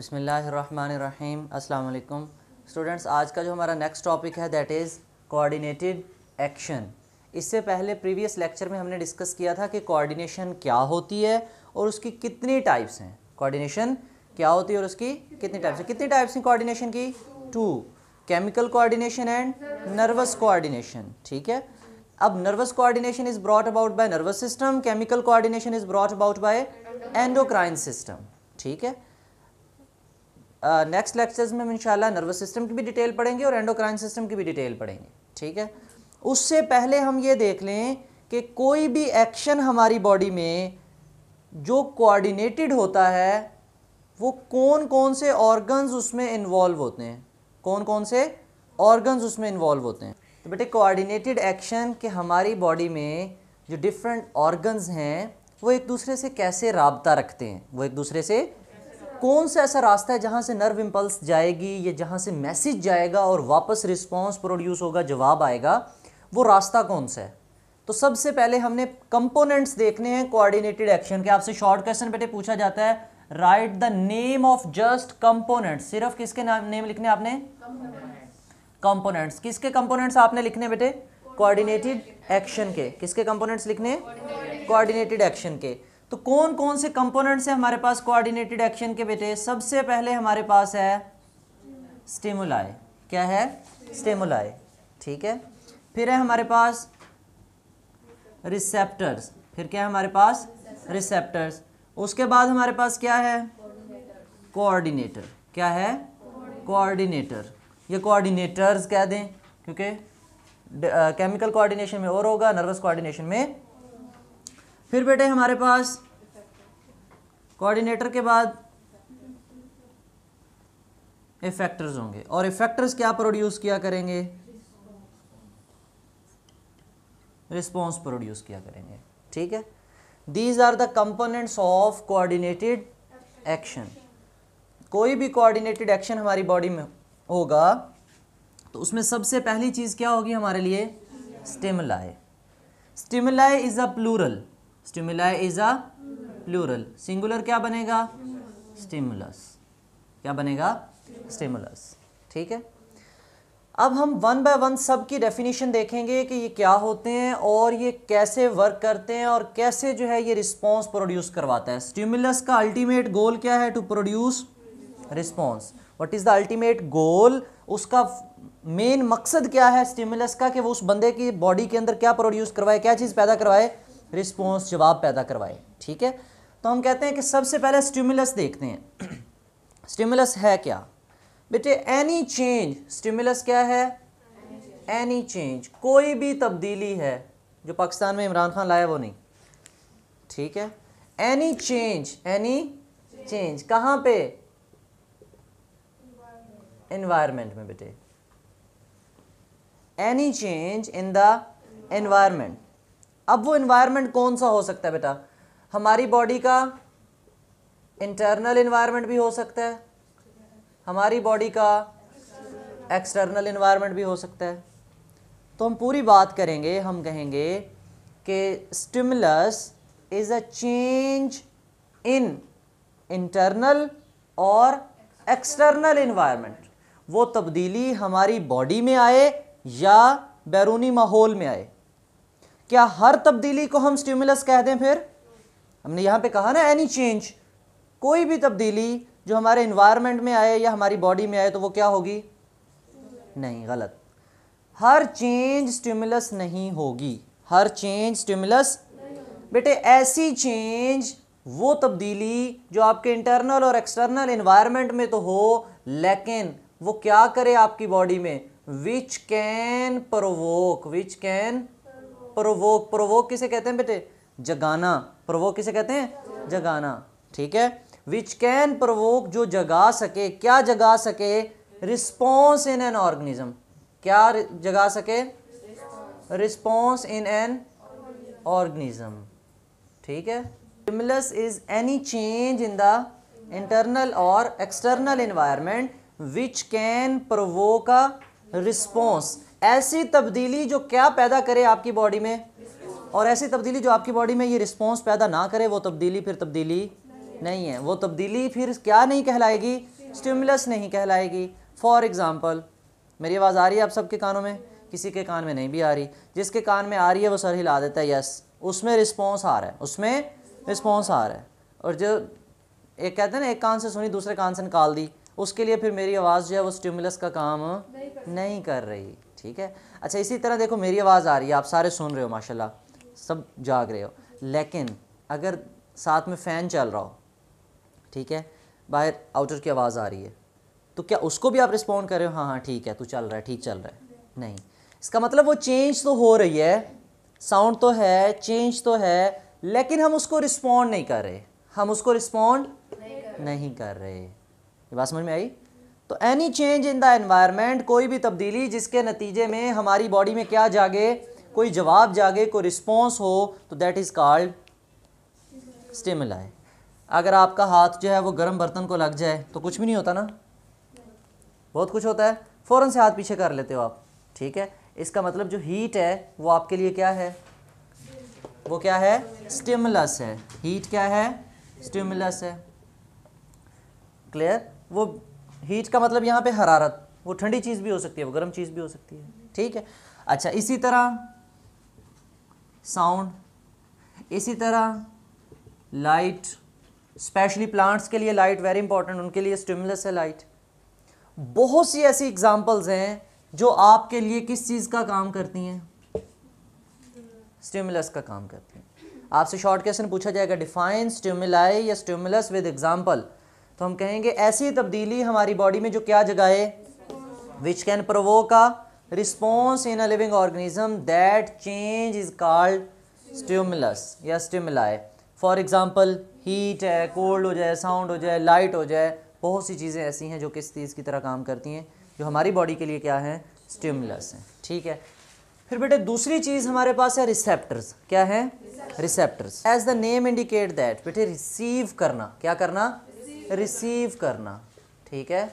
बसमीम् अल्लाम स्टूडेंट्स आज का जो हमारा नेक्स्ट टॉपिक है दैट इज़ कोऑर्डिनेटेड एक्शन इससे पहले प्रीवियस लेक्चर में हमने डिस्कस किया था कि कोऑर्डिनेशन क्या होती है और उसकी कितनी टाइप्स हैं कोऑर्डिनेशन क्या होती है और उसकी कितनी टाइप्स हैं कितनी टाइप्स हैं कोऑर्डिनेशन की two chemical coordination and nervous coordination ठीक है अब nervous coordination is brought about by nervous system chemical coordination is brought about by endocrine system ठीक है नेक्स्ट लेक्चर्स में हम इंशाल्लाह नर्वस सिस्टम की भी डिटेल पढ़ेंगे और एंडोक्राइन सिस्टम की भी डिटेल पढ़ेंगे ठीक है उससे पहले हम ये देख लें कि कोई भी एक्शन हमारी बॉडी में जो कोऑर्डिनेटेड होता है वो कौन कौन से ऑर्गन्स उसमें इन्वॉल्व होते हैं कौन कौन से ऑर्गन्स उसमें इन्वॉल्व होते हैं तो बेटे कोऑर्डिनेटेड एक्शन के हमारी बॉडी में जो डिफरेंट ऑर्गन्स हैं वो एक दूसरे से कैसे रबता रखते हैं वो एक दूसरे से कौन सा ऐसा रास्ता है जहाँ से नर्व इम्पल्स जाएगी या जहाँ से मैसेज जाएगा और वापस रिस्पॉन्स प्रोड्यूस होगा जवाब आएगा वो रास्ता कौन सा है तो सबसे पहले हमने कंपोनेंट्स देखने हैं कोऑर्डिनेटेड एक्शन के आपसे शॉर्ट क्वेश्चन बेटे पूछा जाता है write the name of just component सिर्फ किसके नाम नेम लिखने आपने कंपोनेंट्स किसके कंपोनेंट्स आपने लिखने बेटे कोऑर्डिनेटेड एक्शन के किसके कंपोनेंट्स लिखने कोऑर्डिनेटेड एक्शन के तो कौन कौन से कंपोनेंट्स हैं हमारे पास कोऑर्डिनेटेड एक्शन के बेटे सबसे पहले हमारे पास है स्टेमुलाय क्या है स्टेमुलाय ठीक है फिर है हमारे पास रिसेप्टर्स फिर क्या है हमारे पास रिसेप्टर्स उसके बाद हमारे पास क्या है कोऑर्डिनेटर क्या है कोऑर्डिनेटर ये कोऑर्डिनेटर्स कह दें क्योंकि केमिकल कोऑर्डिनेशन में और होगा नर्वस कोऑर्डिनेशन में फिर बेटे हमारे पास कोऑर्डिनेटर के बाद इफेक्टर्स होंगे और इफेक्टर्स क्या प्रोड्यूस किया करेंगे रिस्पॉन्स प्रोड्यूस किया करेंगे ठीक है these are the components of coordinated action कोई भी कोऑर्डिनेटेड एक्शन हमारी बॉडी में होगा तो उसमें सबसे पहली चीज़ क्या होगी हमारे लिए stimuli stimuli is a plural stimuli is a plural singular क्या बनेगा स्टिमुलस क्या बनेगा स्टिमुलस ठीक है अब हम वन बाय वन सब की डेफिनेशन देखेंगे कि ये क्या होते हैं और ये कैसे वर्क करते हैं और कैसे जो है ये रिस्पांस प्रोड्यूस करवाता है स्टिमुलस का अल्टीमेट गोल क्या है to produce response what is the ultimate goal उसका मेन मकसद क्या है स्टिमुलस का कि वो उस बंदे की बॉडी के अंदर क्या प्रोड्यूस करवाए क्या चीज़ पैदा करवाए रिस्पॉन्स जवाब पैदा करवाए ठीक है तो हम कहते हैं कि सबसे पहले स्टिमुलस देखते हैं स्टिमुलस है क्या बेटे एनी चेंज स्टिमुलस क्या है एनी चेंज कोई भी तब्दीली है जो पाकिस्तान में इमरान खान लाया वो नहीं ठीक है एनी चेंज एनी चेंज कहाँ पे इन्वायरमेंट में बेटे any change in the environment अब वो इन्वायरमेंट कौन सा हो सकता है बेटा हमारी बॉडी का इंटरनल इन्वायरमेंट भी हो सकता है हमारी बॉडी का एक्सटर्नल इन्वायरमेंट भी हो सकता है तो हम पूरी बात करेंगे हम कहेंगे कि stimulus is a change in internal और एक्सटर्नल इन्वायरमेंट वो तब्दीली हमारी बॉडी में आए या बैरूनी माहौल में आए क्या हर तब्दीली को हम स्टिमुलस कह दें फिर हमने यहां पे कहा ना एनी चेंज कोई भी तब्दीली जो हमारे इन्वायरमेंट में आए या हमारी बॉडी में आए तो वो क्या होगी नहीं गलत हर चेंज स्टिमुलस नहीं होगी हर चेंज स्टिमुलस बेटे ऐसी चेंज वो तब्दीली जो आपके इंटरनल और एक्सटर्नल इन्वायरमेंट में तो हो लेकिन वो क्या करे आपकी बॉडी में which can provoke which can provoke provoke किसे कहते हैं बेटे जगाना प्रोवोक किसे कहते हैं जगाना ठीक है विच कैन प्रोवोक जो जगा सके क्या जगा सके रिस्पॉन्स इन एन ऑर्गेनिज्म क्या जगा सके रिस्पॉन्स इन एन ऑर्गेनिज्म ठीक है stimulus is any change in the internal और external environment which can provoke a response ऐसी तब्दीली जो क्या पैदा करे आपकी बॉडी में और ऐसी तब्दीली जो आपकी बॉडी में ये रिस्पॉन्स पैदा ना करे वो तब्दीली फिर तब्दीली नहीं है वो तब्दीली फिर क्या नहीं कहलाएगी स्टिमुलस नहीं कहलाएगी फॉर एग्ज़ाम्पल मेरी आवाज़ आ रही है आप सबके कानों में किसी के कान में नहीं भी आ रही जिसके कान में आ रही है वो सर हिला देता है यस उसमें रिस्पॉन्स आ रहा है उसमें रिस्पॉन्स आ रहा है और जो एक कहते हैं ना एक कान से सुनी दूसरे कान से निकाल दी उसके लिए फिर मेरी आवाज़ जो है वो स्टिमुलस का काम नहीं कर रही ठीक है अच्छा इसी तरह देखो मेरी आवाज़ आ रही है आप सारे सुन रहे हो माशाल्लाह सब जाग रहे हो लेकिन अगर साथ में फ़ैन चल रहा हो ठीक है बाहर आउटर की आवाज़ आ रही है तो क्या उसको भी आप रिस्पॉन्ड कर रहे हो हाँ हाँ ठीक है तू चल रहा है ठीक चल रहा है नहीं इसका मतलब वो चेंज तो हो रही है साउंड तो है चेंज तो है लेकिन हम उसको रिस्पॉन्ड नहीं कर रहे हम उसको रिस्पॉन्ड नहीं कर रहे ये बात समझ में आई तो any change in the environment कोई भी तब्दीली जिसके नतीजे में हमारी बॉडी में क्या जागे कोई जवाब जागे कोई रिस्पॉन्स हो तो दैट इज़ कॉल्ड स्टिमुलाई अगर आपका हाथ जो है वो गर्म बर्तन को लग जाए तो कुछ भी नहीं होता ना बहुत कुछ होता है फ़ौरन से हाथ पीछे कर लेते हो आप ठीक है इसका मतलब जो हीट है वो आपके लिए क्या है वो क्या है स्टिमुलस है हीट क्या है स्टिमुलस है क्लियर वो हीट का मतलब यहाँ पे हरारत वो ठंडी चीज़ भी हो सकती है वो गर्म चीज़ भी हो सकती है ठीक है अच्छा इसी तरह साउंड इसी तरह लाइट स्पेशली प्लांट्स के लिए लाइट वेरी इंपॉर्टेंट उनके लिए स्टिमुलस है लाइट बहुत सी ऐसी एग्जांपल्स हैं जो आपके लिए किस चीज़ का काम करती हैं स्टिमुलस का काम करती हैं आपसे शॉर्ट क्वेश्चन पूछा जाएगा डिफाइन स्टिमुलाई या स्टिमुलस विद एग्जांपल तो हम कहेंगे ऐसी तब्दीली हमारी बॉडी में जो क्या जगाए which can provoke a response in a living organism that change is called stimulus या स्टिमुलाई फॉर एग्ज़ाम्पल हीट है कोल्ड हो जाए साउंड हो जाए लाइट हो जाए बहुत सी चीज़ें ऐसी हैं जो किस चीज़ की तरह काम करती हैं जो हमारी बॉडी के लिए क्या है स्टिमुलस हैं ठीक है फिर बेटे दूसरी चीज़ हमारे पास है रिसेप्टर्स क्या है receptors as the name indicate that बेटे रिसीव करना क्या करना रिसीव करना ठीक है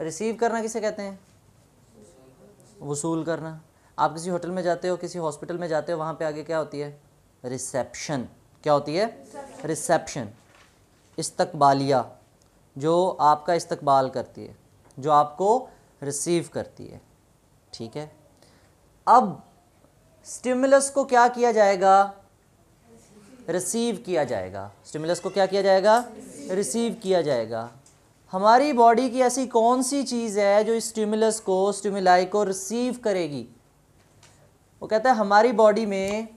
रिसीव करना किसे कहते हैं वसूल करना आप किसी होटल में जाते हो किसी हॉस्पिटल में जाते हो वहाँ पे आगे क्या होती है रिसेप्शन क्या होती है रिसेप्शन इस्तकबालिया जो आपका इस्तकबाल करती है जो आपको रिसीव करती है ठीक है अब स्टिमुलस को क्या किया जाएगा रिसीव किया जाएगा स्टिमुलस को क्या किया जाएगा रिसीव किया जाएगा हमारी बॉडी की ऐसी कौन सी चीज़ है जो इस स्टिमुलस को स्टिमुलाई को रिसीव करेगी वो कहता है हमारी बॉडी में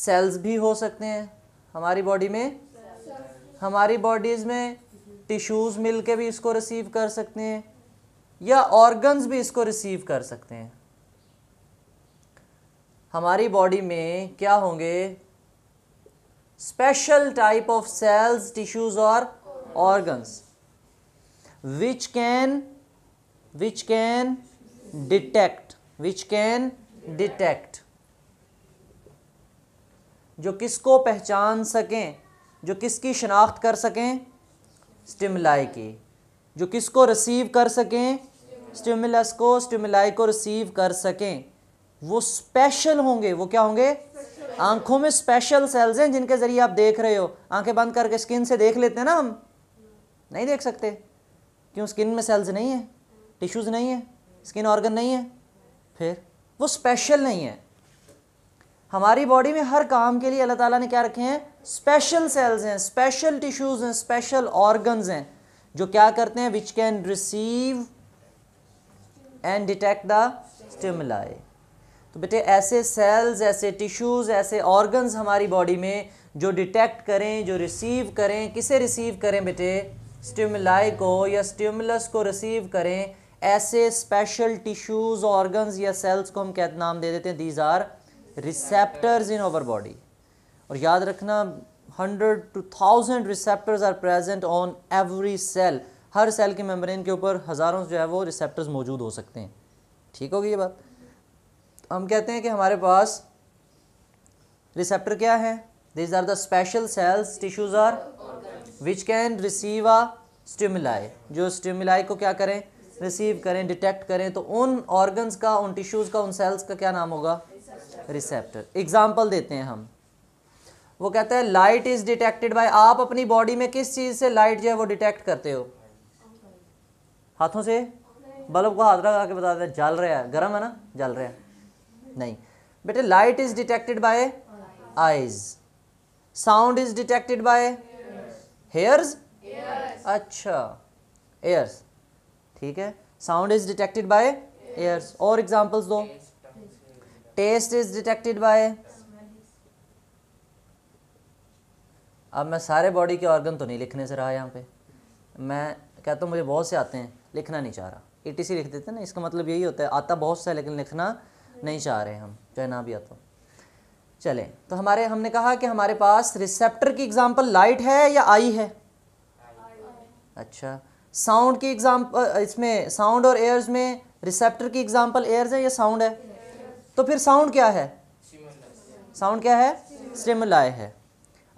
सेल्स भी हो सकते हैं हमारी बॉडी में हमारी बॉडीज़ में टिश्यूज़ मिल के भी इसको रिसीव कर सकते हैं या ऑर्गन्स भी इसको रिसीव कर सकते हैं हमारी बॉडी में क्या होंगे special type of cells, tissues or organs which can which can detect which can detect जो किसको पहचान सकें जो किसकी शनाख्त कर सकें स्टिमलाई की जो किसको रिसीव कर सकें स्टिमुलस को स्टिमलाई को रिसीव कर सकें वो स्पेशल होंगे वो क्या होंगे आंखों में स्पेशल सेल्स हैं जिनके ज़रिए आप देख रहे हो आंखें बंद करके स्किन से देख लेते हैं ना हम नहीं देख सकते क्यों स्किन में सेल्स नहीं है टिश्यूज़ नहीं है स्किन ऑर्गन नहीं है फिर वो स्पेशल नहीं है हमारी बॉडी में हर काम के लिए अल्लाह ताला ने क्या रखे हैं स्पेशल सेल्स हैं स्पेशल टिश्यूज़ हैं स्पेशल ऑर्गन्स हैं जो क्या करते हैं which can receive and detect the stimuli तो बेटे ऐसे सेल्स ऐसे टिश्यूज़ ऐसे ऑर्गन्स हमारी बॉडी में जो डिटेक्ट करें जो रिसीव करें किसे रिसीव करें बेटे स्टिमुलाई को या स्टिमुलस को रिसीव करें ऐसे स्पेशल टिश्यूज़ ऑर्गन्स या सेल्स को हम क्या नाम दे देते हैं these are receptors in our body और याद रखना hundred two thousand receptors are present on every cell हर सेल की मेम्ब्रेन के ऊपर हज़ारों जो है वो रिसेप्टर्स मौजूद हो सकते हैं ठीक होगी ये बात हम कहते हैं कि हमारे पास रिसेप्टर क्या है these are the special cells tissues are which can receive a stimuli जो स्टिमुलाई को क्या करें रिसीव करें डिटेक्ट करें तो उन ऑर्गन्स का उन टिश्यूज़ का उन सेल्स का क्या नाम होगा रिसेप्टर एग्जाम्पल देते हैं हम वो कहते हैं लाइट इज़ डिटेक्टेड बाय आप अपनी बॉडी में किस चीज़ से लाइट जो है वो डिटेक्ट करते हो हाथों से बल्ब को हाथ लगा के बता दें जल रहा है गर्म है ना जल रहा है नहीं बेटे light is detected by eyes sound is detected by hairs अच्छा एयर्स ठीक है sound is detected by ears और एग्जांपल्स दो टेस्ट इज डिटेक्टेड बाय अब मैं सारे बॉडी के ऑर्गन तो नहीं लिखने से रहा यहाँ पे मैं कहता हूँ मुझे बहुत से आते हैं लिखना नहीं चाह रहा ए e लिख देते हैं ना इसका मतलब यही होता है आता बहुत सा लेकिन लिखना नहीं चाह रहे हम कहना भी आता चले तो हमारे हमने कहा कि हमारे पास रिसेप्टर की एग्जांपल लाइट है या आई है अच्छा साउंड की एग्जांपल इसमें साउंड और एयर्स में रिसेप्टर की एग्जांपल एयर्स है या साउंड है तो फिर साउंड क्या है साउंड क्या है स्टिमुलाई है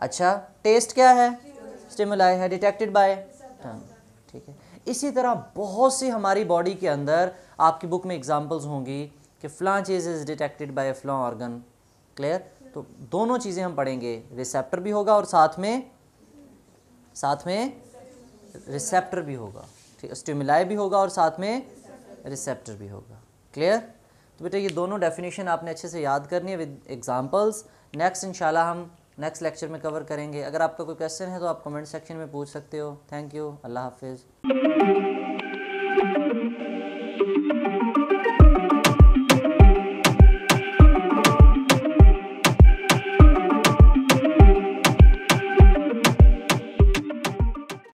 अच्छा टेस्ट क्या है स्टिमुलाई है डिटेक्टेड बाय ठीक है इसी तरह बहुत सी हमारी बॉडी के अंदर आपकी बुक में एग्जाम्पल्स होंगी कि फ्लां चीज़ इज़ डिटेक्टेड बाय फ़लाँ ऑर्गन क्लियर तो दोनों चीज़ें हम पढ़ेंगे रिसेप्टर भी होगा और साथ में साथ में रिसेप्टर भी होगा ठीक स्टिमुलाई भी होगा और साथ में रिसेप्टर भी होगा क्लियर तो बेटा ये दोनों डेफिनेशन आपने अच्छे से याद करनी है विद एग्जांपल्स नेक्स्ट इंशाल्लाह हम नेक्स्ट लेक्चर में कवर करेंगे अगर आपका कोई क्वेश्चन है तो आप कमेंट सेक्शन में पूछ सकते हो थैंक यू अल्लाह हाफिज़